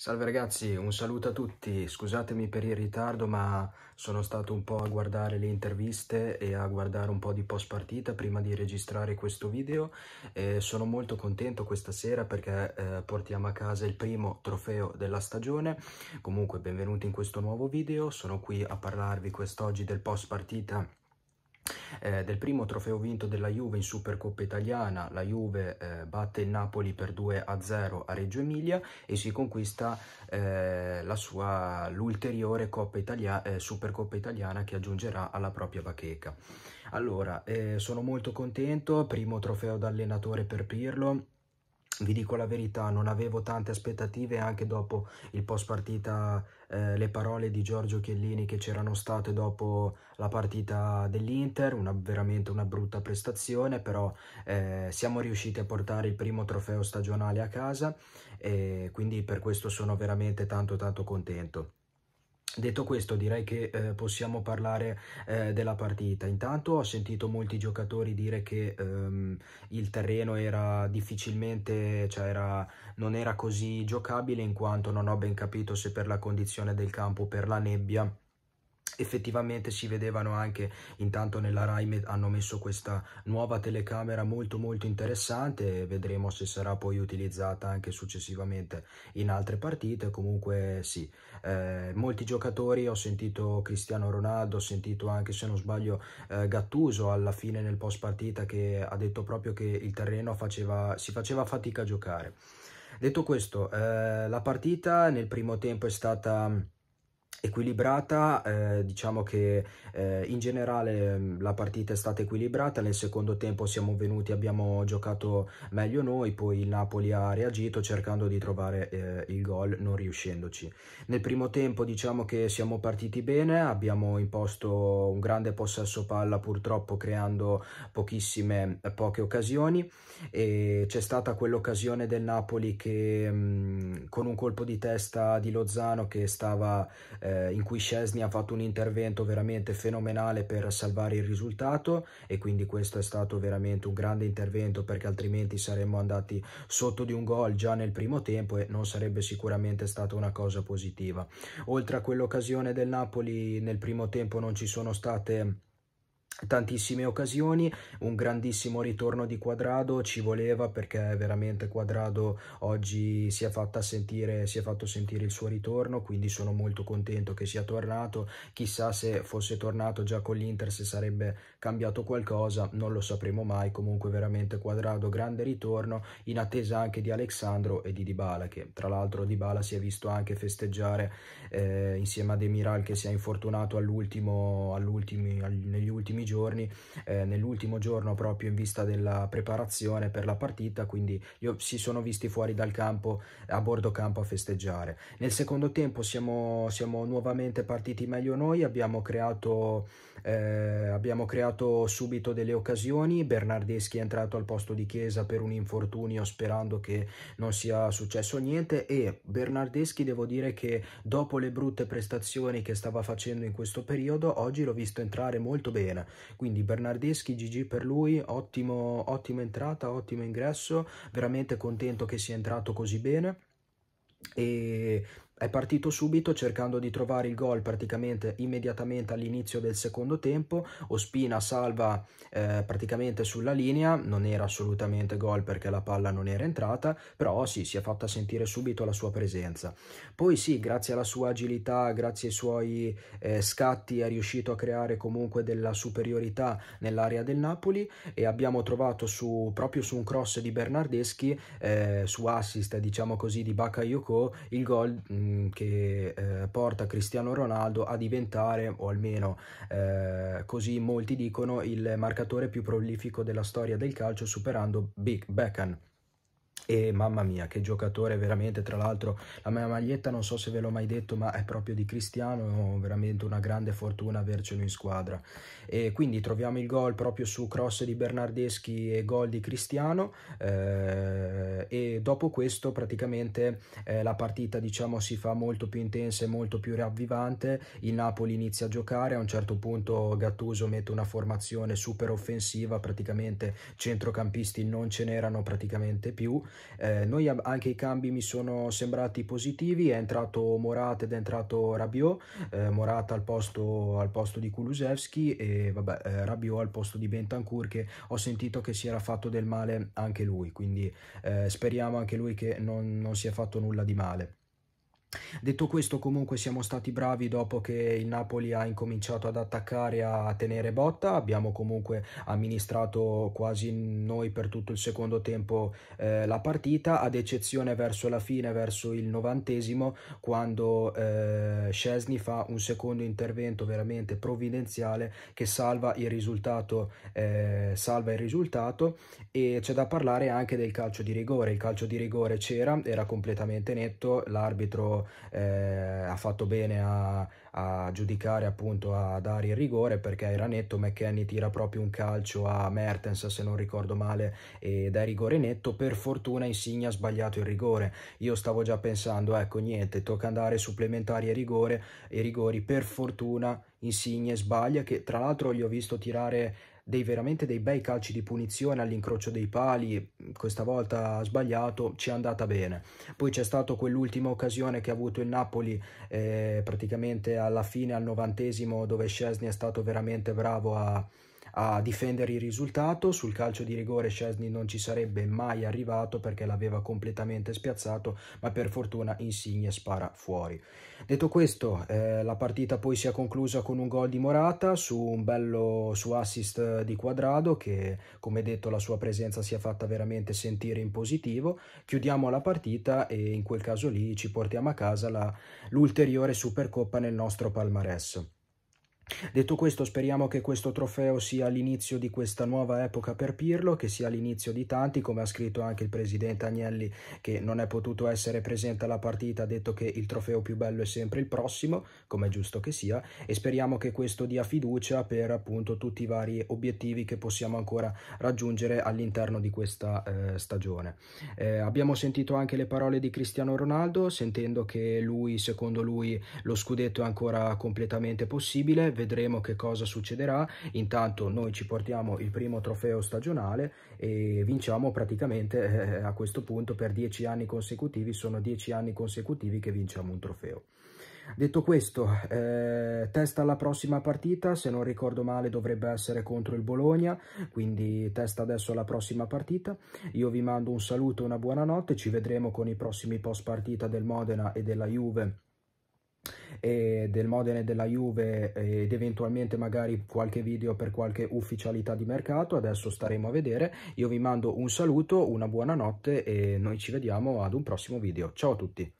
Salve ragazzi, un saluto a tutti, scusatemi per il ritardo ma sono stato un po' a guardare le interviste e a guardare un po' di post partita prima di registrare questo video e sono molto contento questa sera perché eh, portiamo a casa il primo trofeo della stagione, comunque benvenuti in questo nuovo video, sono qui a parlarvi quest'oggi del post partita eh, del primo trofeo vinto della Juve in Supercoppa italiana, la Juve eh, batte il Napoli per 2 a 0 a Reggio Emilia e si conquista eh, l'ulteriore Italia eh, Supercoppa italiana che aggiungerà alla propria bacheca. Allora, eh, sono molto contento, primo trofeo da allenatore per Pirlo, vi dico la verità, non avevo tante aspettative anche dopo il post partita, eh, le parole di Giorgio Chiellini che c'erano state dopo la partita dell'Inter, una, veramente una brutta prestazione, però eh, siamo riusciti a portare il primo trofeo stagionale a casa e quindi per questo sono veramente tanto tanto contento. Detto questo direi che eh, possiamo parlare eh, della partita, intanto ho sentito molti giocatori dire che ehm, il terreno era difficilmente, cioè era, non era così giocabile in quanto non ho ben capito se per la condizione del campo, per la nebbia effettivamente si vedevano anche intanto nella Rai hanno messo questa nuova telecamera molto molto interessante vedremo se sarà poi utilizzata anche successivamente in altre partite comunque sì eh, molti giocatori ho sentito Cristiano Ronaldo ho sentito anche se non sbaglio eh, Gattuso alla fine nel post partita che ha detto proprio che il terreno faceva, si faceva fatica a giocare detto questo eh, la partita nel primo tempo è stata equilibrata, eh, diciamo che eh, in generale mm, la partita è stata equilibrata, nel secondo tempo siamo venuti, abbiamo giocato meglio noi, poi il Napoli ha reagito cercando di trovare eh, il gol, non riuscendoci. Nel primo tempo diciamo che siamo partiti bene, abbiamo imposto un grande possesso palla purtroppo creando pochissime, poche occasioni e c'è stata quell'occasione del Napoli che mh, mm, con un colpo di testa di Lozano che stava eh, eh, in cui Scesni ha fatto un intervento veramente fenomenale per salvare il risultato e quindi questo è stato veramente un grande intervento perché altrimenti saremmo andati sotto di un gol già nel primo tempo e non sarebbe sicuramente stata una cosa positiva. Oltre a quell'occasione del Napoli nel primo tempo non ci sono state tantissime occasioni, un grandissimo ritorno di Quadrado ci voleva perché veramente Quadrado oggi si è, sentire, si è, fatto sentire il suo ritorno, quindi sono molto contento che sia tornato, chissà se fosse tornato già con l'Inter se sarebbe cambiato qualcosa, non lo sapremo mai, comunque veramente Quadrado grande ritorno in attesa anche di Alexandro e di Dybala che tra l'altro Dybala si è visto anche festeggiare eh, insieme ad Emiral che si è infortunato all ultimo, ultimi, all, negli ultimi giorni, eh, nell'ultimo giorno proprio in vista della preparazione per la partita, quindi io, si sono visti fuori dal campo, a bordo campo a festeggiare. Nel secondo tempo siamo, siamo nuovamente partiti meglio noi, abbiamo creato eh, abbiamo creato subito delle occasioni, Bernardeschi è entrato al posto di Chiesa per un infortunio sperando che non sia successo niente e Bernardeschi devo dire che dopo le brutte prestazioni che stava facendo in questo periodo oggi l'ho visto entrare molto bene, quindi Bernardeschi GG per lui, ottimo, ottima entrata, ottimo ingresso, veramente contento che sia entrato così bene e è partito subito cercando di trovare il gol praticamente immediatamente all'inizio del secondo tempo, Ospina salva eh, praticamente sulla linea, non era assolutamente gol perché la palla non era entrata, però sì, si è fatta sentire subito la sua presenza. Poi sì, grazie alla sua agilità, grazie ai suoi eh, scatti è riuscito a creare comunque della superiorità nell'area del Napoli e abbiamo trovato su, proprio su un cross di Bernardeschi, eh, su assist diciamo così di Bakayoko, il gol mm, Mm, che eh, porta Cristiano Ronaldo a diventare, o almeno eh, così molti dicono, il marcatore più prolifico della storia del calcio superando Big Beckham e mamma mia che giocatore veramente tra l'altro la mia maglietta non so se ve l'ho mai detto ma è proprio di Cristiano veramente una grande fortuna avercelo in squadra e quindi troviamo il gol proprio su cross di Bernardeschi e gol di Cristiano eh, e dopo questo praticamente eh, la partita diciamo si fa molto più intensa e molto più ravvivante il Napoli inizia a giocare a un certo punto Gattuso mette una formazione super offensiva praticamente centrocampisti non ce n'erano praticamente più eh, noi anche i cambi mi sono sembrati positivi, è entrato Morata ed è entrato Rabiot, eh, Morata al posto, al posto di Kulusevski e vabbè, eh, Rabiot al posto di Bentancur che ho sentito che si era fatto del male anche lui, quindi eh, speriamo anche lui che non, non sia fatto nulla di male. Detto questo, comunque siamo stati bravi dopo che il Napoli ha incominciato ad attaccare a tenere botta. Abbiamo comunque amministrato quasi noi per tutto il secondo tempo eh, la partita, ad eccezione verso la fine, verso il novantesimo, quando eh, Scesni fa un secondo intervento veramente provvidenziale che salva il risultato. Eh, salva il risultato e c'è da parlare anche del calcio di rigore. Il calcio di rigore c'era, era completamente netto, l'arbitro eh, ha fatto bene a, a, giudicare appunto a dare il rigore perché era netto, McKenny tira proprio un calcio a Mertens se non ricordo male ed è rigore netto, per fortuna Insigne ha sbagliato il rigore, io stavo già pensando ecco niente, tocca andare supplementari e rigore e rigori, per fortuna Insigne sbaglia che tra l'altro gli ho visto tirare dei veramente dei bei calci di punizione all'incrocio dei pali, questa volta ha sbagliato, ci è andata bene. Poi c'è stata quell'ultima occasione che ha avuto il Napoli eh, praticamente alla fine, al novantesimo, dove Scesni è stato veramente bravo a, a difendere il risultato, sul calcio di rigore Scesni non ci sarebbe mai arrivato perché l'aveva completamente spiazzato, ma per fortuna Insigne spara fuori. Detto questo, eh, la partita poi si è conclusa con un gol di Morata su un bello su assist di Quadrado che come detto la sua presenza si è fatta veramente sentire in positivo. Chiudiamo la partita e in quel caso lì ci portiamo a casa l'ulteriore Supercoppa nel nostro palmarès. Detto questo, speriamo che questo trofeo sia l'inizio di questa nuova epoca per Pirlo, che sia l'inizio di tanti, come ha scritto anche il presidente Agnelli, che non è potuto essere presente alla partita, ha detto che il trofeo più bello è sempre il prossimo, come è giusto che sia, e speriamo che questo dia fiducia per appunto tutti i vari obiettivi che possiamo ancora raggiungere all'interno di questa eh, stagione. Eh, abbiamo sentito anche le parole di Cristiano Ronaldo, sentendo che lui, secondo lui, lo scudetto è ancora completamente possibile vedremo che cosa succederà. Intanto noi ci portiamo il primo trofeo stagionale e vinciamo praticamente eh, a questo punto per dieci anni consecutivi, sono dieci anni consecutivi che vinciamo un trofeo. Detto questo, eh, testa alla prossima partita, se non ricordo male dovrebbe essere contro il Bologna, quindi testa adesso alla prossima partita. Io vi mando un saluto, una buonanotte, ci vedremo con i prossimi post partita del Modena e della Juve e del Modena e della Juve ed eventualmente magari qualche video per qualche ufficialità di mercato, adesso staremo a vedere. Io vi mando un saluto, una buonanotte e noi ci vediamo ad un prossimo video. Ciao a tutti!